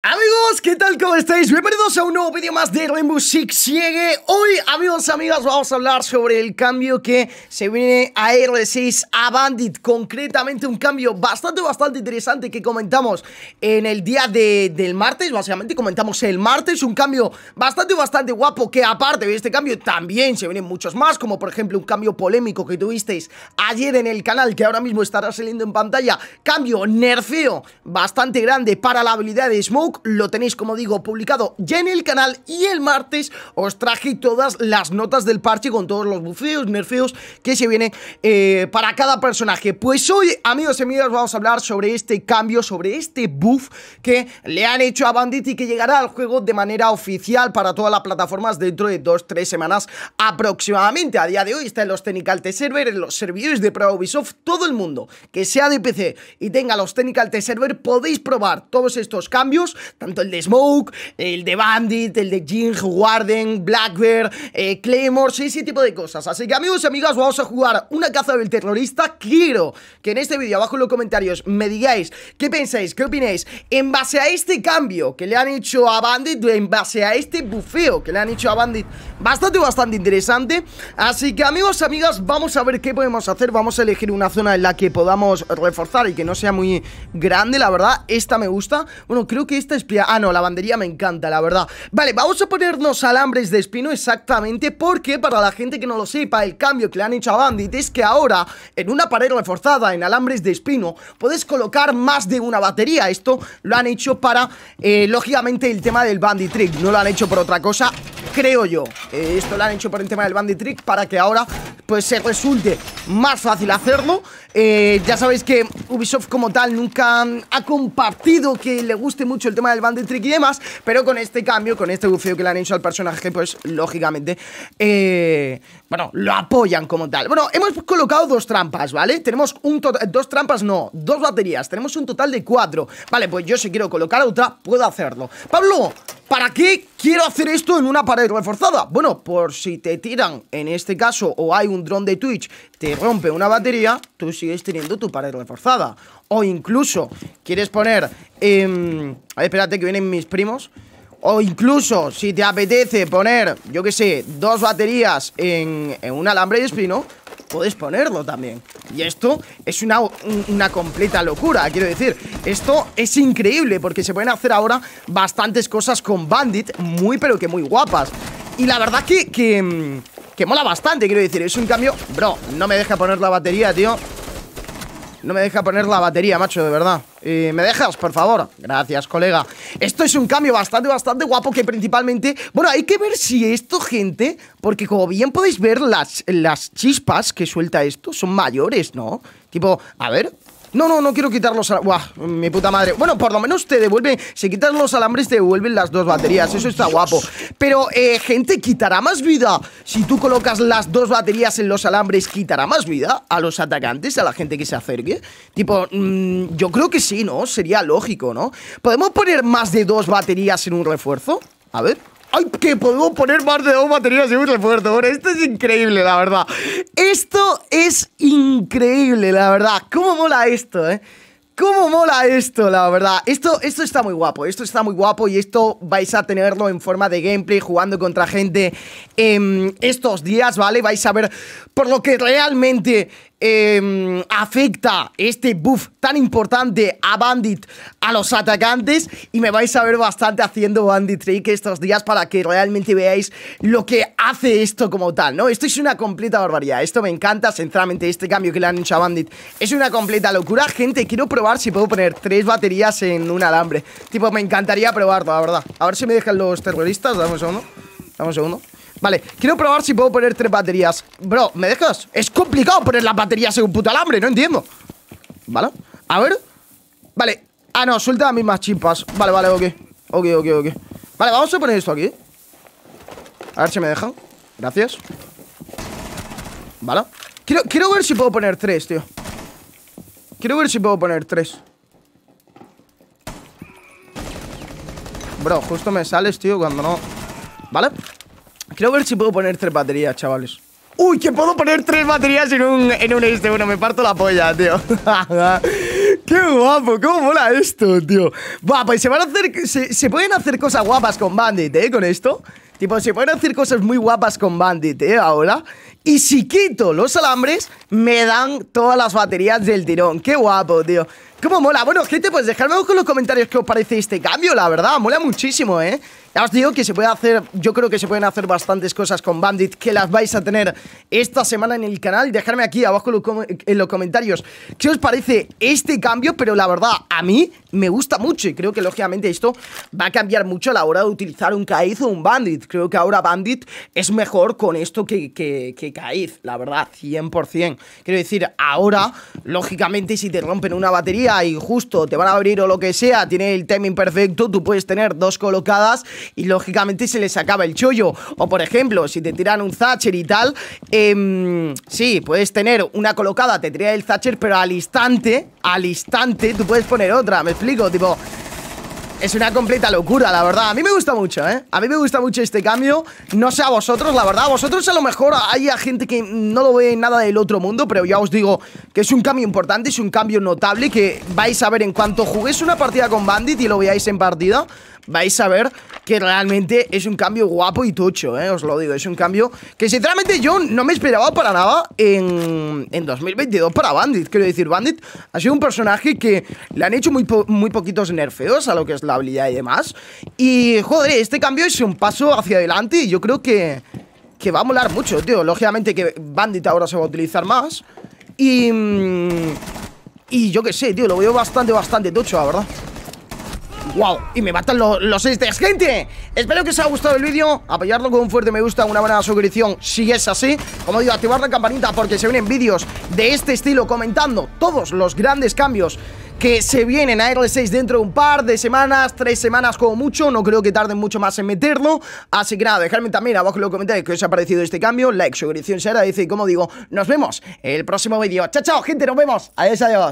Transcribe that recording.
Amigos, ¿qué tal? ¿Cómo estáis? Bienvenidos a un nuevo vídeo más de Rainbow Six Siege Hoy, amigos, amigas, vamos a hablar sobre el cambio que se viene a R6 a Bandit Concretamente un cambio bastante, bastante interesante que comentamos en el día del martes Básicamente comentamos el martes, un cambio bastante, bastante guapo Que aparte de este cambio también se vienen muchos más Como por ejemplo un cambio polémico que tuvisteis ayer en el canal Que ahora mismo estará saliendo en pantalla Cambio nerfeo bastante grande para la habilidad de Smoke lo tenéis como digo publicado ya en el canal y el martes os traje todas las notas del parche con todos los bufeos, nerfeos que se vienen eh, para cada personaje. Pues hoy, amigos y amigas, vamos a hablar sobre este cambio, sobre este buff que le han hecho a Bandit y que llegará al juego de manera oficial para todas las plataformas dentro de 2-3 semanas aproximadamente. A día de hoy está en los Technical T Server, en los servidores de Pro Ubisoft, todo el mundo que sea de PC y tenga los Technical T Server podéis probar todos estos cambios tanto el de Smoke, el de Bandit, el de Jin, Warden, Blackbeard, eh, Claymore, ese tipo de cosas. Así que amigos y amigas, vamos a jugar una caza del terrorista. Quiero que en este vídeo, abajo en los comentarios, me digáis qué pensáis, qué opináis, en base a este cambio que le han hecho a Bandit, en base a este bufeo que le han hecho a Bandit, bastante, bastante interesante. Así que amigos y amigas, vamos a ver qué podemos hacer, vamos a elegir una zona en la que podamos reforzar y que no sea muy grande, la verdad, esta me gusta. Bueno, creo que esta Ah, no, la bandería me encanta, la verdad Vale, vamos a ponernos alambres de espino exactamente Porque, para la gente que no lo sepa, el cambio que le han hecho a Bandit Es que ahora, en una pared reforzada, en alambres de espino Puedes colocar más de una batería Esto lo han hecho para, eh, lógicamente, el tema del Bandit Trick No lo han hecho por otra cosa creo yo eh, Esto lo han hecho por el tema del Bandit Trick Para que ahora pues se resulte más fácil hacerlo. Eh, ya sabéis que Ubisoft como tal nunca ha compartido que le guste mucho el tema del Bandit Trick y demás, pero con este cambio, con este bufeo que le han hecho al personaje, pues lógicamente, eh, bueno, lo apoyan como tal. Bueno, hemos colocado dos trampas, ¿vale? Tenemos un dos trampas, no, dos baterías, tenemos un total de cuatro. Vale, pues yo si quiero colocar otra, puedo hacerlo. Pablo, ¿Para qué quiero hacer esto en una pared reforzada? Bueno, por si te tiran, en este caso, o hay un dron de Twitch, te rompe una batería, tú sigues teniendo tu pared reforzada. O incluso, quieres poner... Eh, espérate que vienen mis primos. O incluso, si te apetece poner, yo que sé, dos baterías en, en un alambre de espino Puedes ponerlo también. Y esto es una, completa locura, quiero decir, esto es increíble porque se pueden hacer ahora bastantes cosas con Bandit, muy pero que muy guapas. Y la verdad que, que, que mola bastante, quiero decir, es un cambio... Bro, no me deja poner la batería, tío. No me deja poner la batería, macho, de verdad. Eh, ¿Me dejas, por favor? Gracias, colega. Esto es un cambio bastante, bastante guapo que principalmente... Bueno, hay que ver si esto, gente... Porque como bien podéis ver, las, las chispas que suelta esto son mayores, ¿no? Tipo, a ver, no, no, no quiero quitarlos alambres Buah, mi puta madre Bueno, por lo menos te devuelven Si quitas los alambres te devuelven las dos baterías Eso está guapo Pero, eh, gente, ¿quitará más vida? Si tú colocas las dos baterías en los alambres ¿Quitará más vida a los atacantes? A la gente que se acerque Tipo, mm, yo creo que sí, ¿no? Sería lógico, ¿no? ¿Podemos poner más de dos baterías en un refuerzo? A ver ¡Ay, que puedo poner más de dos baterías y un refuerzo! Bueno, esto es increíble, la verdad. Esto es increíble, la verdad. ¿Cómo mola esto, eh? ¿Cómo mola esto, la verdad? Esto, esto está muy guapo, esto está muy guapo y esto vais a tenerlo en forma de gameplay jugando contra gente en estos días, ¿vale? Vais a ver por lo que realmente Em, afecta este buff tan importante a Bandit, a los atacantes y me vais a ver bastante haciendo Bandit Trick estos días para que realmente veáis lo que hace esto como tal, ¿no? Esto es una completa barbaridad, esto me encanta, sinceramente este cambio que le han hecho a Bandit es una completa locura, gente, quiero probar si puedo poner tres baterías en un alambre, tipo me encantaría probarlo, la verdad, a ver si me dejan los terroristas, dame un segundo, dame un segundo Vale, quiero probar si puedo poner tres baterías Bro, ¿me dejas? Es complicado poner las baterías en un puto alambre, no entiendo Vale, a ver Vale, ah no, suelta las mismas chimpas Vale, vale, ok, ok, ok, ok Vale, vamos a poner esto aquí A ver si me dejan, gracias Vale Quiero, quiero ver si puedo poner tres, tío Quiero ver si puedo poner tres Bro, justo me sales, tío, cuando no Vale Quiero ver si puedo poner tres baterías, chavales. Uy, que puedo poner tres baterías en un, en un este Bueno, Me parto la polla, tío. ¡Qué guapo! ¡Cómo mola esto, tío! Va, pues se van a hacer... Se, pueden hacer cosas guapas con Bandit, ¿eh? Con esto. Tipo, se pueden hacer cosas muy guapas con Bandit, ¿eh? Ahora. Y si quito los alambres, me dan todas las baterías del tirón. ¡Qué guapo, tío! ¡Cómo mola! Bueno, gente, pues dejadme con en los comentarios qué os parece este cambio, la verdad. Mola muchísimo, ¿eh? Ya os digo que se puede hacer, yo creo que se pueden hacer bastantes cosas con Bandit, que las vais a tener esta semana en el canal. Dejadme aquí abajo en los comentarios qué os parece este cambio, pero la verdad, a mí me gusta mucho y creo que lógicamente esto va a cambiar mucho a la hora de utilizar un Kaiz o un Bandit. Creo que ahora Bandit es mejor con esto que, que, que la verdad, 100%. Quiero decir, ahora, lógicamente, si te rompen una batería y justo te van a abrir o lo que sea, tiene el timing perfecto, tú puedes tener dos colocadas y lógicamente se les acaba el chollo. O por ejemplo, si te tiran un Thatcher y tal, em, sí, puedes tener una colocada, te tira el Thatcher, pero al instante, al instante, tú puedes poner otra, me explico, tipo... Es una completa locura, la verdad. A mí me gusta mucho, ¿eh? A mí me gusta mucho este cambio. No sé a vosotros, la verdad. A vosotros a lo mejor hay gente que no lo ve nada del otro mundo, pero ya os digo que es un cambio importante, es un cambio notable que vais a ver en cuanto juguéis una partida con Bandit y lo veáis en partida vais a ver que realmente es un cambio guapo y tocho, ¿eh? Os lo digo, es un cambio que sinceramente yo no me esperaba para nada en, en 2022 para Bandit. Quiero decir, Bandit ha sido un personaje que le han hecho muy, muy poquitos nerfeos a lo que es la habilidad y demás. Y, joder, este cambio es un paso hacia adelante y yo creo que, va a molar mucho, tío. Lógicamente que Bandit ahora se va a utilizar más. Y... Y yo qué sé, tío, lo veo bastante, bastante tocho, la verdad. ¡Wow! Y me matan los, los ¡Gente! Espero que os haya gustado el vídeo. Apoyarlo con un fuerte me gusta, una buena suscripción si es así. Como digo, activar la campanita porque se vienen vídeos de este estilo comentando todos los grandes cambios que se vienen a rl 6 dentro de un par de semanas, tres semanas como mucho, no creo que tarden mucho más en meterlo, así que nada, dejadme también abajo en los comentarios que os ha parecido este cambio, like, suscripción, se agradece y como digo, nos vemos el próximo vídeo, chao chao gente, nos vemos, adiós adiós